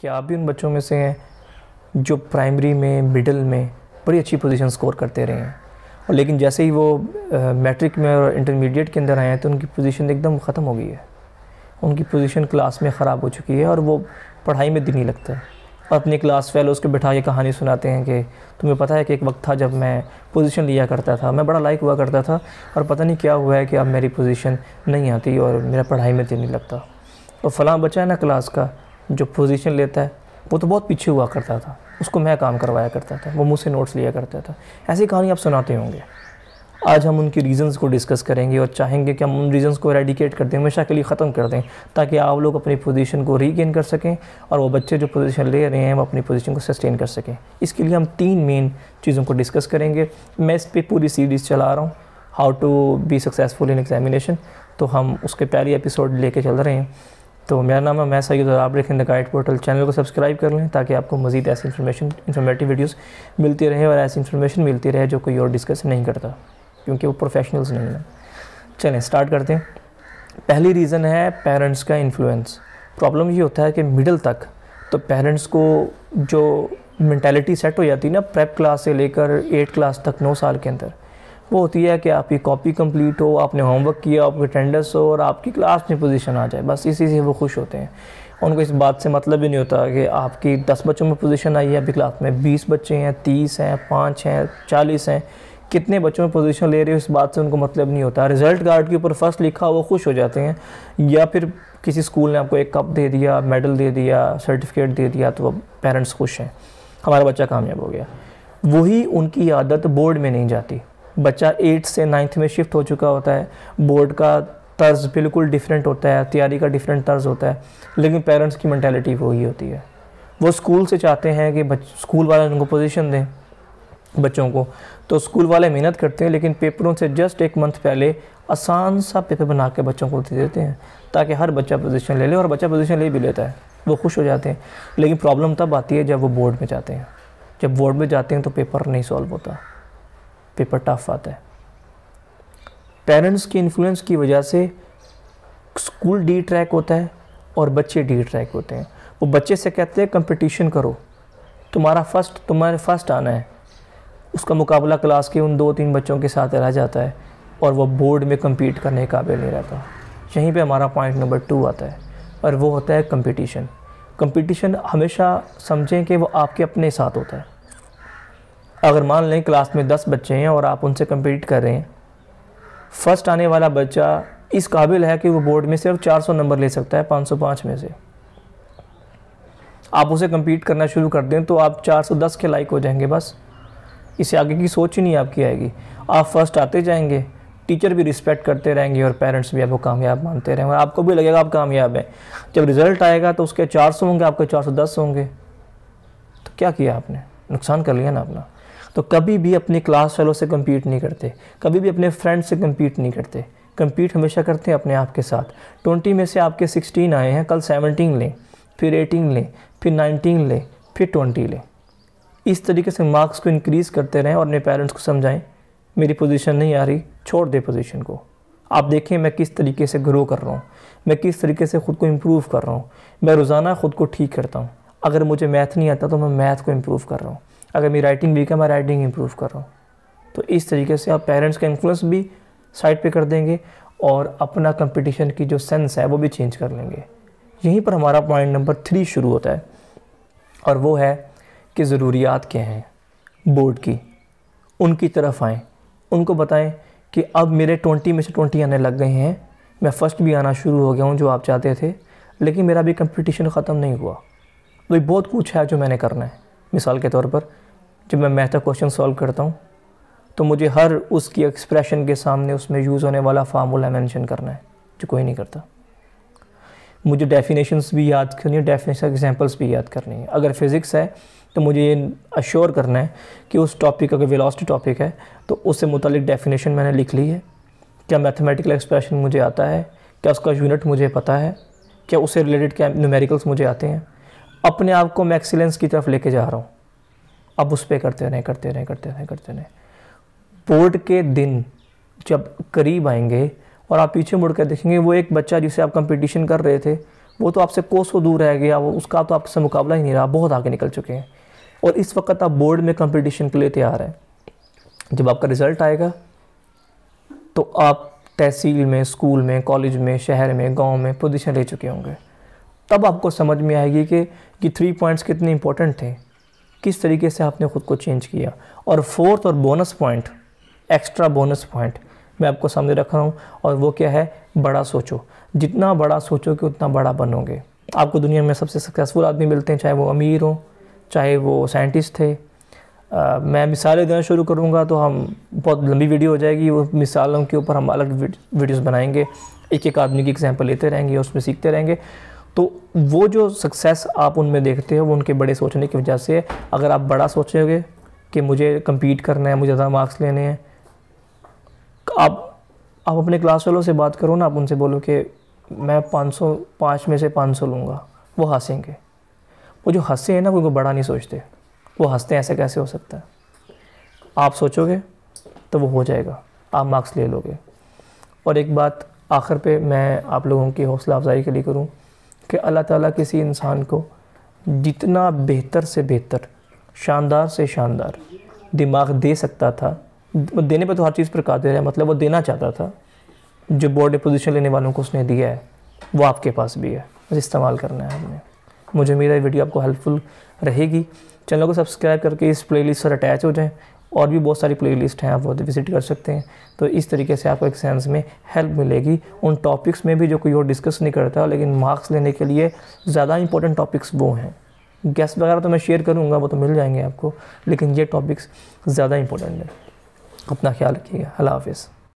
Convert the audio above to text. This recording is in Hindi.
कि आप भी उन बच्चों में से हैं जो प्राइमरी में मिडल में बड़ी अच्छी पोजीशन स्कोर करते रहे हैं और लेकिन जैसे ही वो मैट्रिक में और इंटरमीडिएट के अंदर आए हैं तो उनकी पोजीशन एकदम ख़त्म हो गई है उनकी पोजीशन क्लास में ख़राब हो चुकी है और वो पढ़ाई में दिन नहीं लगता है और अपने क्लास फेलोज़ को बैठा के कहानी सुनाते हैं कि तुम्हें पता है कि एक वक्त था जब मैं पोजीशन लिया करता था मैं बड़ा लाइक हुआ करता था और पता नहीं क्या हुआ है कि अब मेरी पोजीशन नहीं आती और मेरा पढ़ाई में दिल नहीं लगता और फलां बचा है ना क्लास का जो पोजीशन लेता है वो तो बहुत पीछे हुआ करता था उसको मैं काम करवाया करता था वो मुझसे नोट्स लिया करता था ऐसी कहानी आप सुनाते होंगे आज हम उनकी रीज़न्स को डिस्कस करेंगे और चाहेंगे कि हम उन रीज़न्स को रेडिकेट कर दें हमेशा के लिए ख़त्म कर दें ताकि आप लोग अपनी पोजीशन को रीगेन कर सकें और वो बच्चे जो पोजीशन ले रहे हैं वो अपनी पोजीशन को सस्टेन कर सकें इसके लिए हम तीन मेन चीज़ों को डिस्कस करेंगे मैं इस पर पूरी सीरीज़ चला रहा हूँ how to be successful in examination तो हम उसके पहले एपिसोड लेके चल रहे हैं तो मेरा नाम है मैं सैद और आप देखें द गाइड पोर्टल चैनल को सब्सक्राइब कर लें ताकि आपको मजीद ऐसी इन्फॉर्मेशन इन्फॉर्मेटिव वीडियोस मिलती रहे और ऐसी इन्फॉर्मेशन मिलती रहे जो कोई और डिस्कस नहीं करता क्योंकि वो प्रोफेशनल्स नहीं हैं चलें स्टार्ट करते हैं पहली रीज़न है पेरेंट्स का इन्फ्लुएंस प्रॉब्लम ये होता है कि मिडल तक तो पेरेंट्स को जो मैंटेलिटी सेट हो जाती है ना प्रेप क्लास से लेकर एट क्लास तक नौ साल के अंदर वो होती है कि आपकी कॉपी कंप्लीट हो आपने होमवर्क किया आपके अटेंडेंस हो और आपकी क्लास में पोजीशन आ जाए बस इसी से वो खुश होते हैं उनको इस बात से मतलब ही नहीं होता कि आपकी दस बच्चों में पोजीशन आई है अभी क्लास में बीस बच्चे हैं तीस हैं पाँच हैं चालीस हैं कितने बच्चों में पोजीशन ले रहे हो इस बात से उनको मतलब नहीं होता रिजल्ट कार्ड के ऊपर फर्स्ट लिखा वो खुश हो जाते हैं या फिर किसी स्कूल ने आपको एक कप दे दिया मेडल दे दिया सर्टिफिकेट दे दिया तो पेरेंट्स खुश हैं हमारा बच्चा कामयाब हो गया वही उनकी आदत बोर्ड में नहीं जाती बच्चा एट्थ से नाइन्थ में शिफ्ट हो चुका होता है बोर्ड का तर्ज बिल्कुल डिफरेंट होता है तैयारी का डिफरेंट तर्ज होता है लेकिन पेरेंट्स की मैंटेलिटी वही होती है वो स्कूल से चाहते हैं कि स्कूल वाले उनको पोजीशन दें बच्चों को तो स्कूल वाले मेहनत करते हैं लेकिन पेपरों से जस्ट एक मंथ पहले आसान सा पेपर बना के बच्चों को दे देते हैं ताकि हर बच्चा पोजीशन ले ले और बच्चा पोजीशन ले भी लेता है वो खुश हो जाते हैं लेकिन प्रॉब्लम तब आती है जब वो बोर्ड में जाते हैं जब बोर्ड में जाते हैं तो पेपर नहीं सॉल्व होता पेपर टफ आता है पेरेंट्स के इन्फ्लुएंस की वजह से स्कूल डी ट्रैक होता है और बच्चे डी ट्रैक होते हैं वो बच्चे से कहते हैं कंपटीशन करो तुम्हारा फर्स्ट तुम्हारे फर्स्ट आना है उसका मुकाबला क्लास के उन दो तीन बच्चों के साथ रह जाता है और वह बोर्ड में कम्पीट करने के काबिल नहीं रहता यहीं पे हमारा पॉइंट नंबर टू आता है और वो होता है कंपटीशन कंपटीशन हमेशा समझें कि वो आपके अपने साथ होता है अगर मान लें क्लास में दस बच्चे हैं और आप उनसे कम्पीट कर रहे हैं फ़र्स्ट आने वाला बच्चा इस काबिल है कि वो बोर्ड में सिर्फ 400 नंबर ले सकता है 505 में से आप उसे कम्पीट करना शुरू कर दें तो आप 410 के लाइक हो जाएंगे बस इससे आगे की सोच ही नहीं आपकी आएगी आप फर्स्ट आते जाएंगे टीचर भी रिस्पेक्ट करते रहेंगे और पेरेंट्स भी आपको कामयाब मानते रहेंगे आपको भी लगेगा आप कामयाब हैं जब रिज़ल्ट आएगा तो उसके चार होंगे आपके चार होंगे तो क्या किया आपने नुकसान कर लिया ना अपना तो कभी भी अपने क्लास फेलो से कम्पीट नहीं करते कभी भी अपने फ्रेंड से कम्पीट नहीं करते कम्पीट हमेशा करते हैं अपने आप के साथ ट्वेंटी में से आपके सिक्सटीन आए हैं कल सेवनटीन लें फिर एटीन लें फिर नाइनटीन लें फिर ट्वेंटी लें इस तरीके से मार्क्स को इनक्रीज़ करते रहें और अपने पेरेंट्स को समझाएं मेरी पोजीशन नहीं आ रही छोड़ दे पोजीशन को आप देखें मैं किस तरीके से ग्रो कर रहा हूँ मैं किस तरीके से ख़ुद को इम्प्रूव कर रहा हूँ मैं रोज़ाना ख़ुद को ठीक करता हूँ अगर मुझे मैथ नहीं आता तो मैं मैथ को इम्प्रूव कर रहा हूँ अगर मेरी राइटिंग वीक है मैं राइटिंग इंप्रूव कर रहा हूँ तो इस तरीके से आप पेरेंट्स का इन्फ्लुएंस भी साइड पे कर देंगे और अपना कंपटीशन की जो सेंस है वो भी चेंज कर लेंगे यहीं पर हमारा पॉइंट नंबर थ्री शुरू होता है और वो है कि ज़रूरियात क्या हैं बोर्ड की उनकी तरफ आएँ उनको बताएं कि अब मेरे ट्वेंटी में से ट्वेंटी आने लग गए हैं मैं फ़र्स्ट भी आना शुरू हो गया हूँ जो आप चाहते थे लेकिन मेरा भी कंपटीशन ख़त्म नहीं हुआ वही तो बहुत कुछ है जो मैंने करना है मिसाल के तौर पर जब मैं मैथ का क्वेश्चन सॉल्व करता हूँ तो मुझे हर उसकी एक्सप्रेशन के सामने उसमें यूज़ होने वाला फार्मूला मैंशन करना है जो कोई नहीं करता मुझे डेफिनेशंस भी याद करनी है डेफिनेशन एग्जांपल्स भी याद करनी है अगर फिज़िक्स है तो मुझे ये अश्योर करना है कि उस टॉपिक अगर वेलोसिटी टॉपिक है तो उससे मुतलिक डेफिनेशन मैंने लिख ली है क्या मैथमेटिकल एक्सप्रेशन मुझे आता है क्या उसका यूनिट मुझे पता है क्या उससे रिलेटेड क्या न्यूमेरिकल्स मुझे आते हैं अपने आप को मैं एक्सीलेंस की तरफ लेके जा रहा हूँ अब उस पर करते रहें करते रहें करते रहें करते रहें बोर्ड के दिन जब करीब आएंगे और आप पीछे मुड़ कर देखेंगे वो एक बच्चा जिसे आप कंपटीशन कर रहे थे वो तो आपसे कोसों दूर रह गया वो उसका तो आपसे मुकाबला ही नहीं रहा बहुत आगे निकल चुके हैं और इस वक्त आप बोर्ड में कंपटीशन के लिए तैयार हैं जब आपका रिज़ल्ट आएगा तो आप तहसील में स्कूल में कॉलेज में शहर में गांव में पोजीशन ले चुके होंगे तब आपको समझ में आएगी कि ये थ्री पॉइंट्स कितने इंपॉर्टेंट थे किस तरीके से आपने ख़ुद को चेंज किया और फोर्थ और bonus point extra bonus point मैं आपको सामने रख रहा हूँ और वो क्या है बड़ा सोचो जितना बड़ा सोचोगे उतना बड़ा बनोगे आपको दुनिया में सबसे सक्सेसफुल आदमी मिलते हैं चाहे वो अमीर हों चाहे वो साइंटिस्ट थे आ, मैं मिसालें देना शुरू करूँगा तो हम बहुत लंबी वीडियो हो जाएगी वो मिसालों के ऊपर हम अलग वीडियोज़ बनाएंगे एक एक आदमी की एग्जाम्पल लेते रहेंगे उसमें सीखते रहेंगे तो वो जो सक्सेस आप उनमें देखते हो वो उनके बड़े सोचने की वजह से अगर आप बड़ा सोचोगे कि मुझे कम्पीट करना है मुझे ज़्यादा मार्क्स लेने हैं आप आप अपने क्लास वालों से बात करो ना आप उनसे बोलो कि मैं 500 पाँच में से 500 लूँगा वो हंसेंगे वो जो हंसे हैं ना उनको बड़ा नहीं सोचते वो हंसते हैं ऐसे कैसे हो सकता है आप सोचोगे तो वो हो जाएगा आप मार्क्स ले लोगे और एक बात आखिर पे मैं आप लोगों की हौसला अफजाई के लिए करूँ कि अल्लाह ताला किसी इंसान को जितना बेहतर से बेहतर शानदार से शानदार दिमाग दे सकता था वो देने पर तो हर चीज़ पर कादिर है मतलब वो देना चाहता था जो बोर्ड पोजीशन लेने वालों को उसने दिया है वो आपके पास भी है बस इस्तेमाल करना है हमने मुझे मेरा वीडियो आपको हेल्पफुल रहेगी चैनल को सब्सक्राइब करके इस प्लेलिस्ट पर अटैच हो जाएं और भी बहुत सारी प्ले लिस्ट हैं आप वो विजिट कर सकते हैं तो इस तरीके से आपको एक सेंस में हेल्प मिलेगी उन टॉपिक्स में भी जो कोई और डिस्कस नहीं करता लेकिन मार्क्स लेने के लिए ज़्यादा इंपॉर्टेंट टॉपिक्स वो हैं गेस्ट वगैरह तो मैं शेयर करूँगा वो तो मिल जाएंगे आपको लेकिन ये टॉपिक्स ज़्यादा इंपॉर्टेंट हैं अपना ख्याल रखिएगा अल्लाह हाफिज़